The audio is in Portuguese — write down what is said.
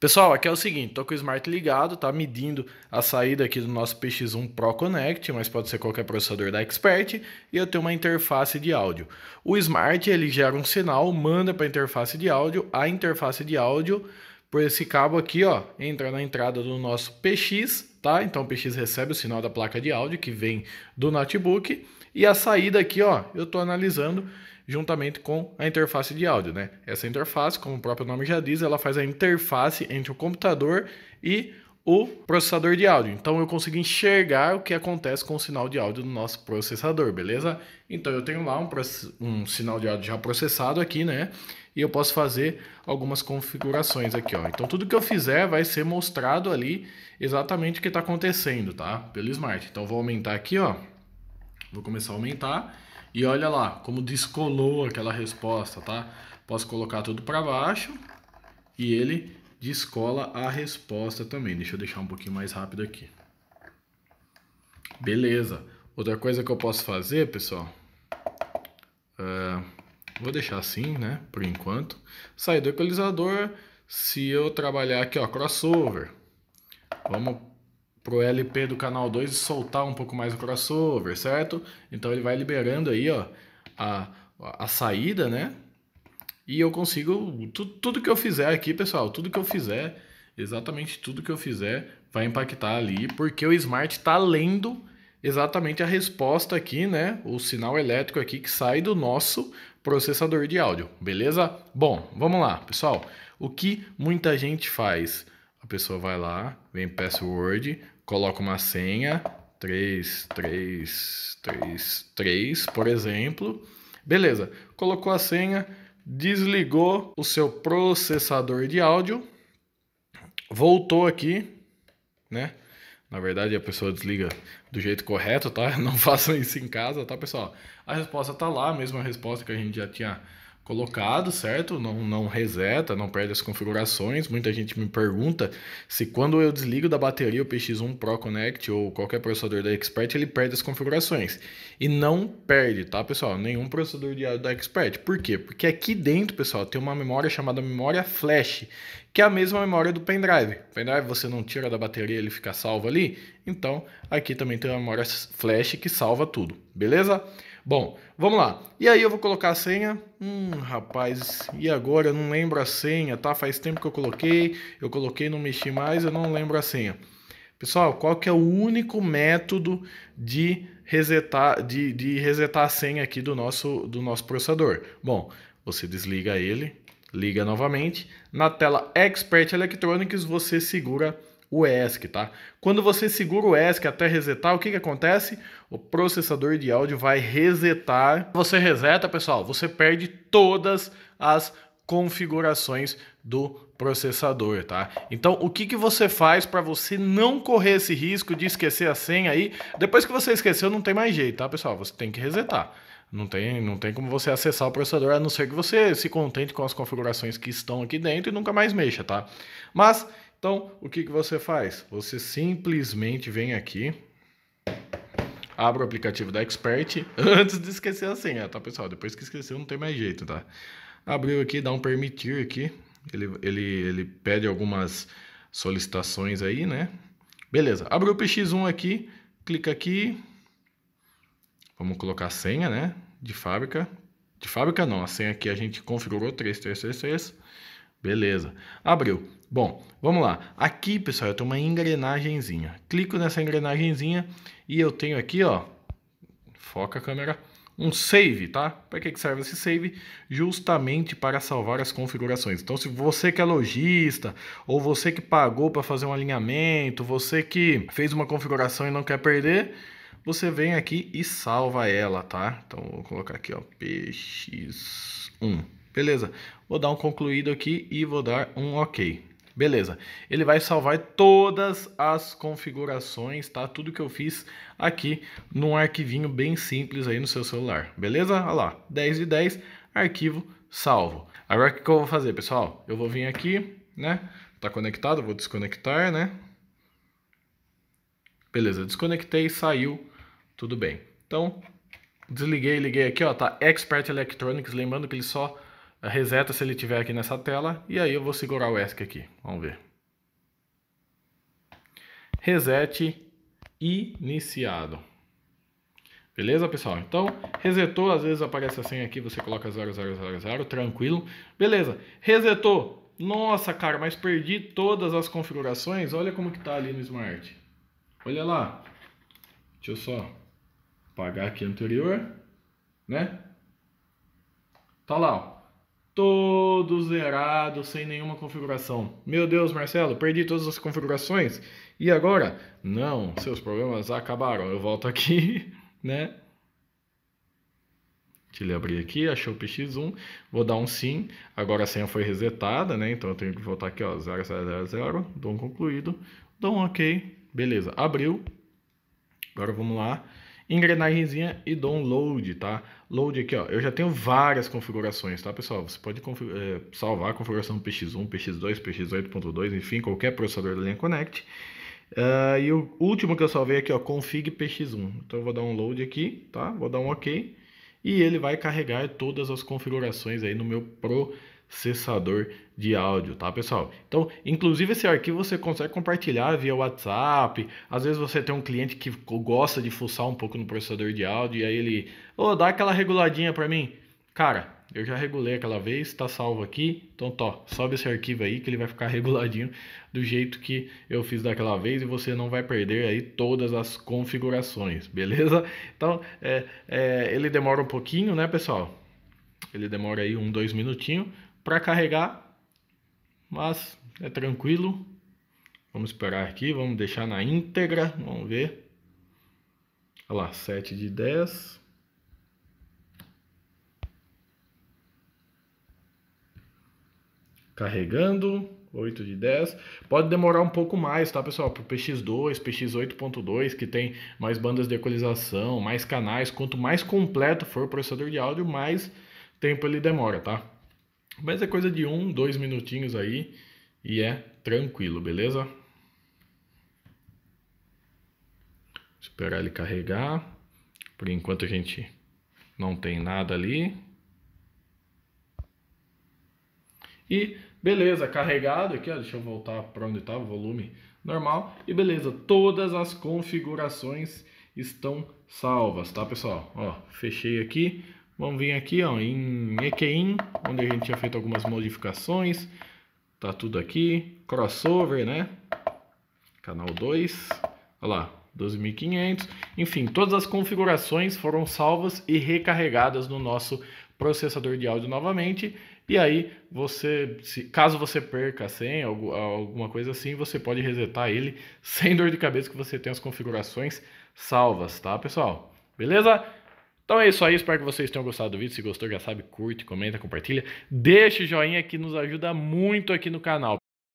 Pessoal, aqui é o seguinte, tô com o Smart ligado, tá medindo a saída aqui do nosso PX1 Pro Connect, mas pode ser qualquer processador da Expert, e eu tenho uma interface de áudio. O Smart, ele gera um sinal, manda para a interface de áudio, a interface de áudio, por esse cabo aqui, ó, entra na entrada do nosso PX, tá? Então o PX recebe o sinal da placa de áudio que vem do notebook, e a saída aqui, ó, eu tô analisando juntamente com a interface de áudio, né? Essa interface, como o próprio nome já diz, ela faz a interface entre o computador e o processador de áudio. Então eu consigo enxergar o que acontece com o sinal de áudio do nosso processador, beleza? Então eu tenho lá um, um sinal de áudio já processado aqui, né? E eu posso fazer algumas configurações aqui, ó. Então tudo que eu fizer vai ser mostrado ali exatamente o que está acontecendo, tá? Pelo Smart. Então vou aumentar aqui, ó. Vou começar a aumentar. E olha lá como descolou aquela resposta, tá? Posso colocar tudo para baixo e ele descola a resposta também. Deixa eu deixar um pouquinho mais rápido aqui. Beleza. Outra coisa que eu posso fazer, pessoal. É, vou deixar assim, né? Por enquanto. Sair do equalizador. Se eu trabalhar aqui, ó, crossover. Vamos pro LP do canal 2 soltar um pouco mais o crossover, certo? Então ele vai liberando aí, ó, a, a saída, né? E eu consigo tu, tudo que eu fizer aqui, pessoal, tudo que eu fizer, exatamente tudo que eu fizer vai impactar ali, porque o smart está lendo exatamente a resposta aqui, né? O sinal elétrico aqui que sai do nosso processador de áudio, beleza? Bom, vamos lá, pessoal. O que muita gente faz? A pessoa vai lá, vem password, coloca uma senha, 3, 3, 3, 3, por exemplo. Beleza, colocou a senha, desligou o seu processador de áudio, voltou aqui, né? Na verdade, a pessoa desliga do jeito correto, tá? Não façam isso em casa, tá, pessoal? A resposta tá lá, a mesma resposta que a gente já tinha colocado, certo? Não, não reseta, não perde as configurações. Muita gente me pergunta se quando eu desligo da bateria o PX1 Pro Connect ou qualquer processador da Expert, ele perde as configurações. E não perde, tá, pessoal? Nenhum processador de, da Expert. Por quê? Porque aqui dentro, pessoal, tem uma memória chamada memória flash, que é a mesma memória do pendrive. O pendrive você não tira da bateria, ele fica salvo ali. Então, aqui também tem uma memória flash que salva tudo, beleza? Bom, vamos lá. E aí eu vou colocar a senha. Hum, rapaz, e agora eu não lembro a senha, tá? Faz tempo que eu coloquei, eu coloquei, não mexi mais, eu não lembro a senha. Pessoal, qual que é o único método de resetar, de, de resetar a senha aqui do nosso, do nosso processador? Bom, você desliga ele, liga novamente. Na tela Expert Electronics, você segura o ESC, tá? Quando você segura o ESC até resetar, o que, que acontece? O processador de áudio vai resetar. Você reseta, pessoal, você perde todas as configurações do processador, tá? Então, o que, que você faz para você não correr esse risco de esquecer a senha aí? Depois que você esqueceu, não tem mais jeito, tá, pessoal? Você tem que resetar. Não tem, não tem como você acessar o processador, a não ser que você se contente com as configurações que estão aqui dentro e nunca mais mexa, tá? Mas então, o que, que você faz? Você simplesmente vem aqui, abre o aplicativo da Expert, antes de esquecer a senha, tá, pessoal? Depois que esqueceu, não tem mais jeito, tá? Abriu aqui, dá um permitir aqui, ele, ele, ele pede algumas solicitações aí, né? Beleza, abriu o PX1 aqui, clica aqui, vamos colocar a senha, né? De fábrica, de fábrica não, a senha aqui a gente configurou 3333, Beleza. Abriu. Bom, vamos lá. Aqui, pessoal, eu tenho uma engrenagemzinha. Clico nessa engrenagemzinha e eu tenho aqui, ó, foca a câmera, um save, tá? Para que serve esse save? Justamente para salvar as configurações. Então, se você que é lojista, ou você que pagou para fazer um alinhamento, você que fez uma configuração e não quer perder, você vem aqui e salva ela, tá? Então, vou colocar aqui, ó, PX1. Beleza. Vou dar um concluído aqui e vou dar um OK. Beleza. Ele vai salvar todas as configurações, tá? Tudo que eu fiz aqui num arquivinho bem simples aí no seu celular. Beleza? Olha lá, 10 de 10, arquivo salvo. Agora o que, que eu vou fazer, pessoal? Eu vou vir aqui, né? Tá conectado, vou desconectar, né? Beleza, desconectei, saiu, tudo bem. Então, desliguei, liguei aqui, ó, tá Expert Electronics, lembrando que ele só reseta se ele tiver aqui nessa tela, e aí eu vou segurar o ESC aqui, vamos ver. Reset iniciado. Beleza, pessoal? Então, resetou, às vezes aparece a assim senha aqui, você coloca 0000, tranquilo. Beleza, resetou. Nossa, cara, mas perdi todas as configurações. Olha como que tá ali no Smart. Olha lá. Deixa eu só apagar aqui anterior, né? Tá lá, ó todo zerado, sem nenhuma configuração. Meu Deus, Marcelo, perdi todas as configurações. E agora? Não, seus problemas acabaram. Eu volto aqui, né? Deixa ele abrir aqui, achou o PX1, vou dar um sim, agora a senha foi resetada, né, então eu tenho que voltar aqui, ó, 0000, dou um concluído, dou um ok, beleza, abriu, agora vamos lá, engrenagemzinha e download, tá? Load aqui, ó, eu já tenho várias configurações, tá, pessoal? Você pode é, salvar a configuração PX1, PX2, PX8.2, enfim, qualquer processador da linha Connect. Uh, e o último que eu salvei aqui, ó, config PX1. Então eu vou dar um load aqui, tá? Vou dar um OK. E ele vai carregar todas as configurações aí no meu processador cessador de áudio, tá, pessoal? Então, inclusive esse arquivo você consegue compartilhar via WhatsApp. Às vezes você tem um cliente que gosta de fuçar um pouco no processador de áudio e aí ele, ô, oh, dá aquela reguladinha para mim. Cara, eu já regulei aquela vez, tá salvo aqui. Então, tó, tá, sobe esse arquivo aí que ele vai ficar reguladinho do jeito que eu fiz daquela vez e você não vai perder aí todas as configurações, beleza? Então, é, é, ele demora um pouquinho, né, pessoal? Ele demora aí um, dois minutinhos, para carregar, mas é tranquilo. Vamos esperar aqui, vamos deixar na íntegra, vamos ver. Olha lá, 7 de 10. Carregando, 8 de 10. Pode demorar um pouco mais, tá, pessoal? Para o PX2, PX8.2, que tem mais bandas de equalização, mais canais. Quanto mais completo for o processador de áudio, mais tempo ele demora, tá? Mas é coisa de um, dois minutinhos aí e é tranquilo, beleza? esperar ele carregar. Por enquanto a gente não tem nada ali. E beleza, carregado aqui, ó, deixa eu voltar para onde estava, tá, volume normal. E beleza, todas as configurações estão salvas, tá pessoal? Ó, fechei aqui, Vamos vir aqui ó, em EQIN, onde a gente tinha feito algumas modificações. Tá tudo aqui. Crossover, né? Canal 2. Olha lá, 2500. Enfim, todas as configurações foram salvas e recarregadas no nosso processador de áudio novamente. E aí, você, se, caso você perca a senha, alguma coisa assim, você pode resetar ele sem dor de cabeça que você tem as configurações salvas, tá, pessoal? Beleza? Então é isso aí, espero que vocês tenham gostado do vídeo. Se gostou, já sabe, curte, comenta, compartilha. Deixa o joinha que nos ajuda muito aqui no canal.